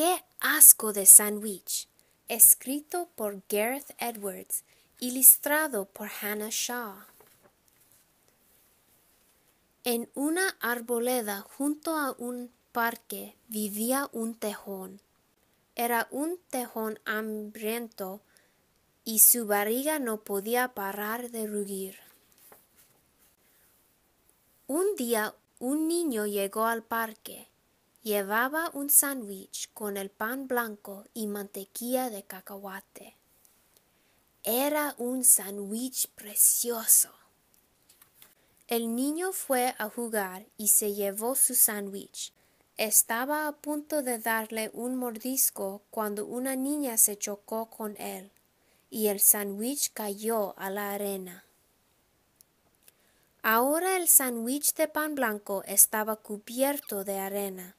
Qué asco de sándwich, escrito por Gareth Edwards, ilustrado por Hannah Shaw. En una arboleda junto a un parque vivía un tejón. Era un tejón hambriento y su barriga no podía parar de rugir. Un día un niño llegó al parque Llevaba un sándwich con el pan blanco y mantequilla de cacahuate. Era un sándwich precioso. El niño fue a jugar y se llevó su sándwich. Estaba a punto de darle un mordisco cuando una niña se chocó con él y el sándwich cayó a la arena. Ahora el sándwich de pan blanco estaba cubierto de arena.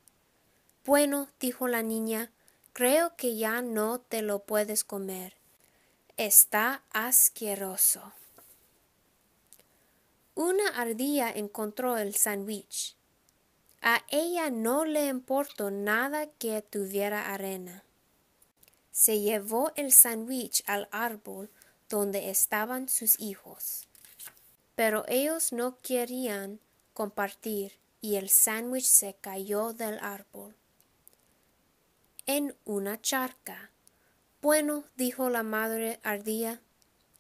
Bueno, dijo la niña, creo que ya no te lo puedes comer. Está asqueroso. Una ardilla encontró el sándwich. A ella no le importó nada que tuviera arena. Se llevó el sándwich al árbol donde estaban sus hijos. Pero ellos no querían compartir y el sándwich se cayó del árbol en una charca. Bueno, dijo la madre ardía,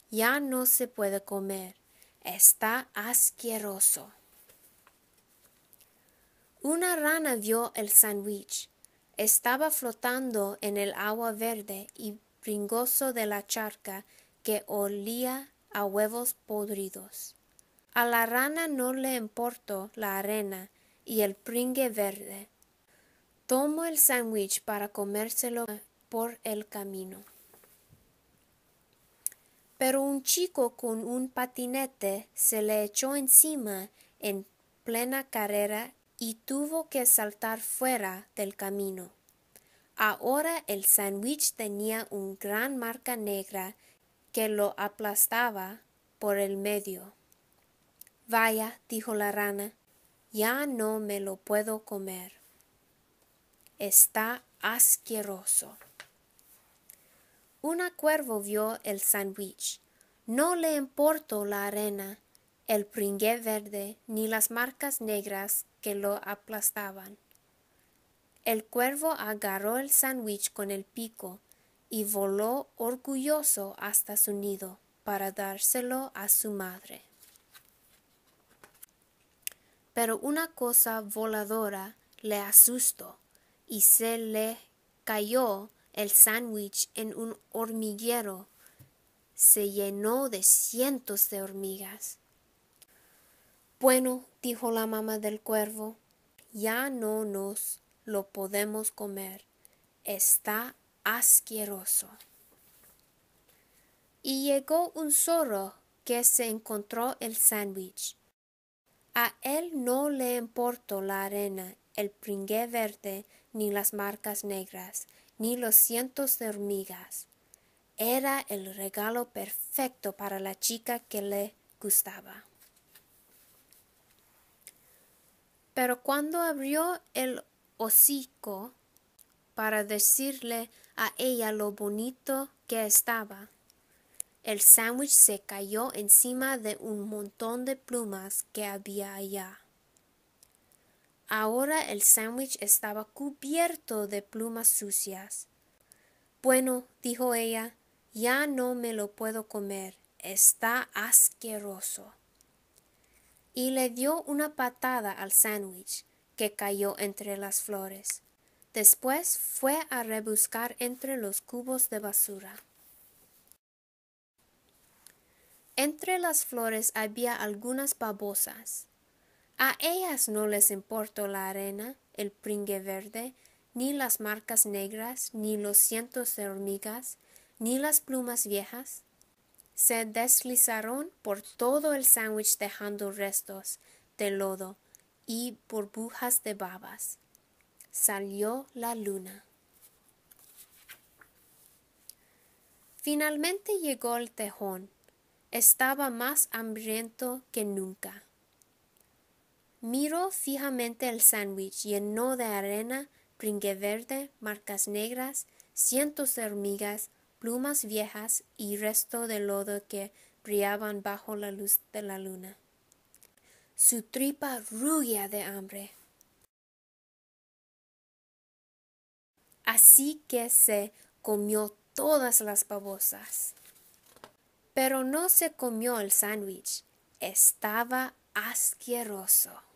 ya no se puede comer, está asqueroso. Una rana vio el sándwich. Estaba flotando en el agua verde y pringoso de la charca que olía a huevos podridos. A la rana no le importó la arena y el pringue verde. Tomo el sándwich para comérselo por el camino. Pero un chico con un patinete se le echó encima en plena carrera y tuvo que saltar fuera del camino. Ahora el sándwich tenía una gran marca negra que lo aplastaba por el medio. Vaya, dijo la rana, ya no me lo puedo comer está asqueroso. Una cuervo vio el sándwich. No le importó la arena, el pringue verde, ni las marcas negras que lo aplastaban. El cuervo agarró el sándwich con el pico y voló orgulloso hasta su nido para dárselo a su madre. Pero una cosa voladora le asustó y se le cayó el sándwich en un hormiguero. Se llenó de cientos de hormigas. Bueno, dijo la mamá del cuervo, ya no nos lo podemos comer. Está asqueroso. Y llegó un zorro que se encontró el sándwich. A él no le importó la arena el pringué verde, ni las marcas negras, ni los cientos de hormigas. Era el regalo perfecto para la chica que le gustaba. Pero cuando abrió el hocico para decirle a ella lo bonito que estaba, el sándwich se cayó encima de un montón de plumas que había allá. Ahora el sándwich estaba cubierto de plumas sucias. Bueno, dijo ella, ya no me lo puedo comer. Está asqueroso. Y le dio una patada al sándwich, que cayó entre las flores. Después fue a rebuscar entre los cubos de basura. Entre las flores había algunas babosas. A ellas no les importó la arena, el pringue verde, ni las marcas negras, ni los cientos de hormigas, ni las plumas viejas. Se deslizaron por todo el sándwich dejando restos de lodo y burbujas de babas. Salió la luna. Finalmente llegó el tejón. Estaba más hambriento que nunca. Miró fijamente el sándwich lleno de arena, pringue verde, marcas negras, cientos de hormigas, plumas viejas y resto de lodo que brillaban bajo la luz de la luna. Su tripa rugía de hambre. Así que se comió todas las babosas. Pero no se comió el sándwich. Estaba asqueroso.